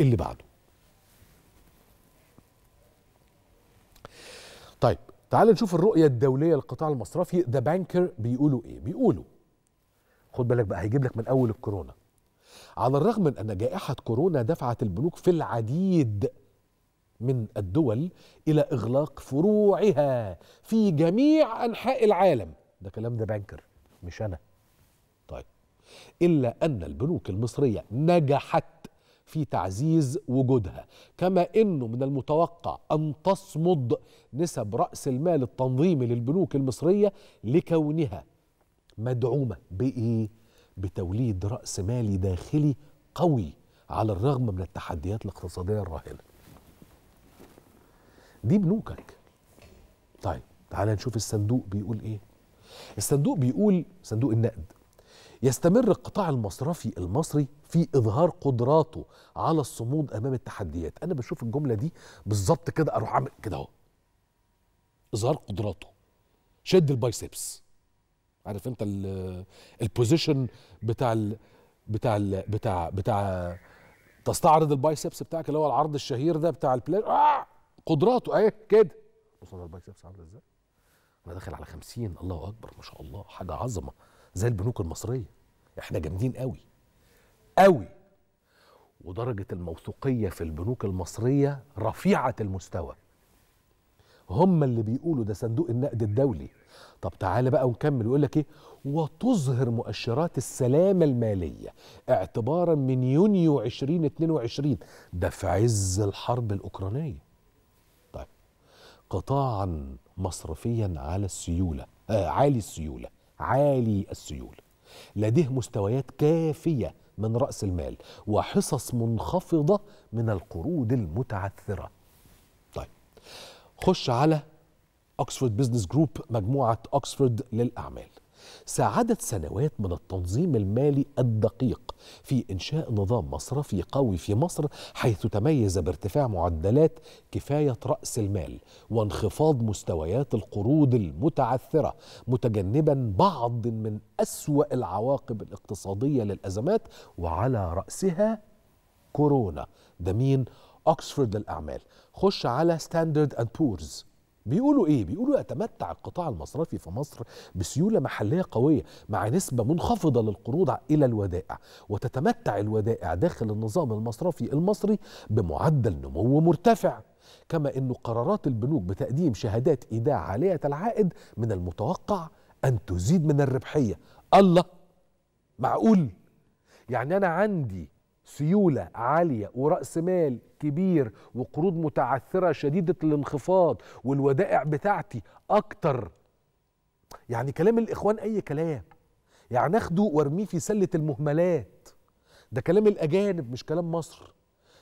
اللي بعده طيب تعال نشوف الرؤية الدولية للقطاع المصرفي ذا بانكر بيقولوا ايه بيقولوا خد بالك بقى هيجيب لك من اول الكورونا على الرغم من ان جائحة كورونا دفعت البنوك في العديد من الدول الى اغلاق فروعها في جميع انحاء العالم ده كلام ذا بانكر مش انا طيب الا ان البنوك المصرية نجحت في تعزيز وجودها كما انه من المتوقع ان تصمد نسب راس المال التنظيمي للبنوك المصريه لكونها مدعومه بايه بتوليد راس مالي داخلي قوي على الرغم من التحديات الاقتصاديه الراهنه دي بنوكك طيب تعال نشوف الصندوق بيقول ايه الصندوق بيقول صندوق النقد يستمر القطاع المصرفي المصري في اظهار قدراته على الصمود امام التحديات انا بشوف الجمله دي بالظبط كده اروح اعمل كده اهو اظهار قدراته شد البايسبس عارف انت البوزيشن بتاع الـ بتاع الـ بتاع بتاع تستعرض البايسبس بتاعك اللي هو العرض الشهير ده بتاع البلاي آه قدراته اهي كده بص البايسبس عامله ازاي انا داخل على 50 الله اكبر ما شاء الله حاجه عظمه زي البنوك المصريه احنا جامدين قوي قوي ودرجه الموثوقيه في البنوك المصريه رفيعه المستوى هم اللي بيقولوا ده صندوق النقد الدولي طب تعالى بقى ونكمل يقول لك ايه وتظهر مؤشرات السلامه الماليه اعتبارا من يونيو 2022 ده في عز الحرب الاوكرانيه طيب قطاعا مصرفيا على السيوله آه عالي السيوله عالي السيول لديه مستويات كافيه من راس المال وحصص منخفضه من القروض المتعثره طيب خش على أكسفورد بزنس جروب مجموعه أكسفورد للاعمال ساعدت سنوات من التنظيم المالي الدقيق في إنشاء نظام مصرفي قوي في مصر حيث تميز بارتفاع معدلات كفاية رأس المال وانخفاض مستويات القروض المتعثرة متجنبا بعض من أسوأ العواقب الاقتصادية للأزمات وعلى رأسها كورونا ده مين؟ أكسفورد للأعمال خش على ستاندرد أند بورز بيقولوا ايه بيقولوا يتمتع القطاع المصرفي في مصر بسيوله محليه قويه مع نسبه منخفضه للقروض الى الودائع وتتمتع الودائع داخل النظام المصرفي المصري بمعدل نمو مرتفع كما ان قرارات البنوك بتقديم شهادات ايداع عاليه العائد من المتوقع ان تزيد من الربحيه الله معقول يعني انا عندي سيوله عاليه وراس مال كبير وقروض متعثره شديده الانخفاض والودائع بتاعتي اكتر يعني كلام الاخوان اي كلام يعني اخده وارميه في سله المهملات ده كلام الاجانب مش كلام مصر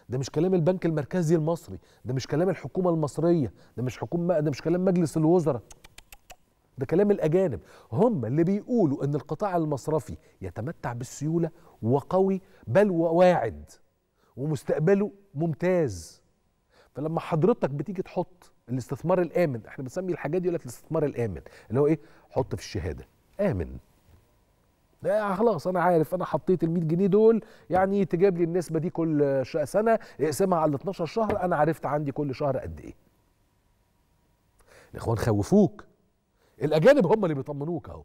ده مش كلام البنك المركزي المصري ده مش كلام الحكومه المصريه ده مش حكومه ده مش كلام مجلس الوزراء ده كلام الأجانب هم اللي بيقولوا إن القطاع المصرفي يتمتع بالسيولة وقوي بل وواعد ومستقبله ممتاز فلما حضرتك بتيجي تحط الاستثمار الآمن احنا بنسمي الحاجات دي يقول لك الاستثمار الآمن اللي هو إيه حط في الشهادة آمن ده خلاص انا عارف انا حطيت ال 100 جنيه دول يعني تجيب لي النسبه دي كل سنه اقسمها على 12 شهر انا عرفت عندي كل شهر قد ايه الاخوان خوفوك الاجانب هم اللي بيطمنوك اهو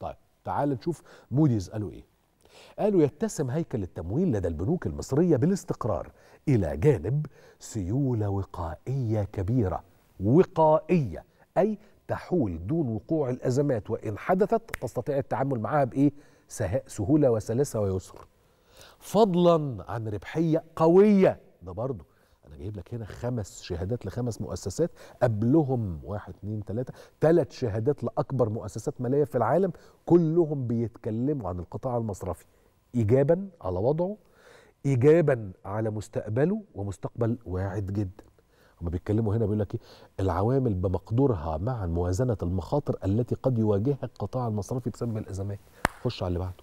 طيب تعال نشوف موديز قالوا ايه قالوا يتسم هيكل التمويل لدى البنوك المصريه بالاستقرار الى جانب سيوله وقائيه كبيره وقائيه اي تحول دون وقوع الازمات وان حدثت تستطيع التعامل معها بايه سهوله وسلاسه ويسر فضلا عن ربحيه قويه ده برضه انا جايب لك هنا خمس شهادات لخمس مؤسسات قبلهم واحد اتنين تلاته تلات شهادات لاكبر مؤسسات ماليه في العالم كلهم بيتكلموا عن القطاع المصرفي ايجابا على وضعه ايجابا على مستقبله ومستقبل واعد جدا هما بيتكلموا هنا بيقول لك ايه العوامل بمقدورها مع موازنه المخاطر التي قد يواجهها القطاع المصرفي بسبب الازمات خش على اللي بعده